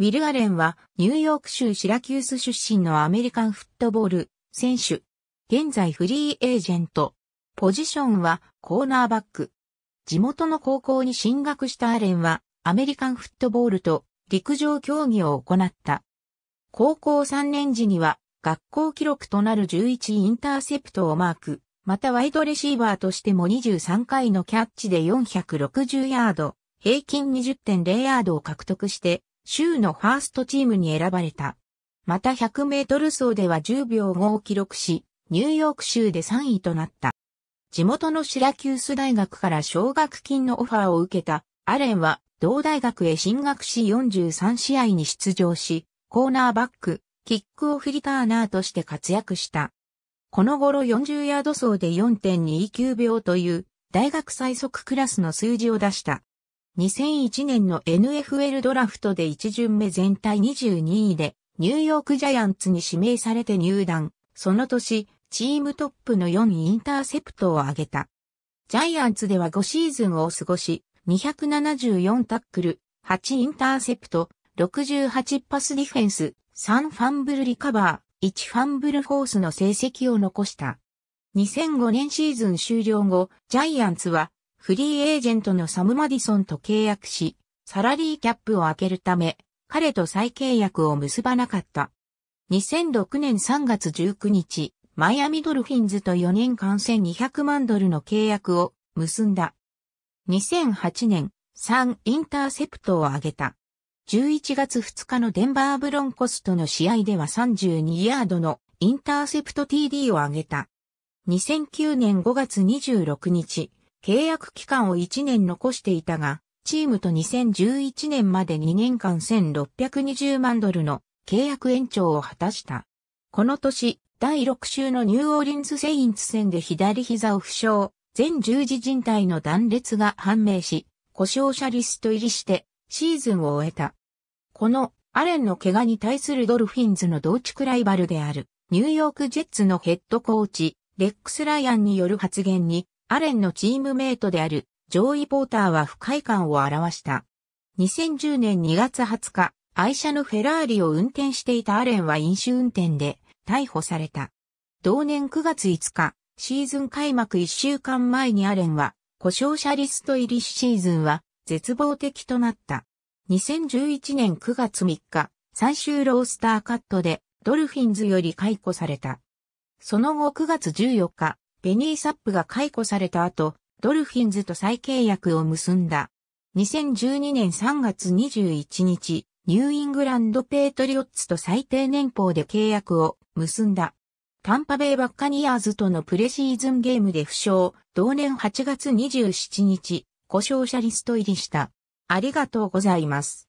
ウィル・アレンはニューヨーク州シラキュース出身のアメリカンフットボール選手。現在フリーエージェント。ポジションはコーナーバック。地元の高校に進学したアレンはアメリカンフットボールと陸上競技を行った。高校3年時には学校記録となる11インターセプトをマーク、またワイドレシーバーとしても23回のキャッチで460ヤード、平均20.0ヤードを獲得して州のファーストチームに選ばれた。また100メートル走では10秒5を記録し、ニューヨーク州で3位となった。地元のシラキュース大学から奨学金のオファーを受けたアレンは同大学へ進学し43試合に出場し、コーナーバック、キックオフリターナーとして活躍した。この頃40ヤード走で4.29秒という大学最速クラスの数字を出した。2001年の NFL ドラフトで1巡目全体22位で、ニューヨークジャイアンツに指名されて入団。その年、チームトップの4インターセプトを挙げた。ジャイアンツでは5シーズンを過ごし、274タックル、8インターセプト、68パスディフェンス、3ファンブルリカバー、1ファンブルフォースの成績を残した。2005年シーズン終了後、ジャイアンツはフリーエージェントのサム・マディソンと契約し、サラリーキャップを開けるため、彼と再契約を結ばなかった。2006年3月19日、マイアミドルフィンズと4年間1200万ドルの契約を結んだ。2008年、3インターセプトを挙げた。11月2日のデンバーブロンコスとの試合では32ヤードのインターセプト TD を挙げた。2009年5月26日、契約期間を1年残していたが、チームと2011年まで2年間1620万ドルの契約延長を果たした。この年、第6週のニューオーリンズ・セインツ戦で左膝を負傷、全十字靭帯の断裂が判明し、故障者リスト入りしてシーズンを終えた。このアレンの怪我に対するドルフィンズの同地区ライバルであるニューヨークジェッツのヘッドコーチ、レックス・ライアンによる発言にアレンのチームメイトであるジョーイ・ポーターは不快感を表した。2010年2月20日、愛車のフェラーリを運転していたアレンは飲酒運転で逮捕された。同年9月5日、シーズン開幕1週間前にアレンは、故障者リスト入りシーズンは絶望的となった。2011年9月3日、最終ロースターカットでドルフィンズより解雇された。その後9月14日、ベニー・サップが解雇された後、ドルフィンズと再契約を結んだ。2012年3月21日、ニューイングランド・ペートリオッツと最低年俸で契約を結んだ。タンパベイ・バッカニアーズとのプレシーズンゲームで負傷、同年8月27日、故障者リスト入りした。ありがとうございます。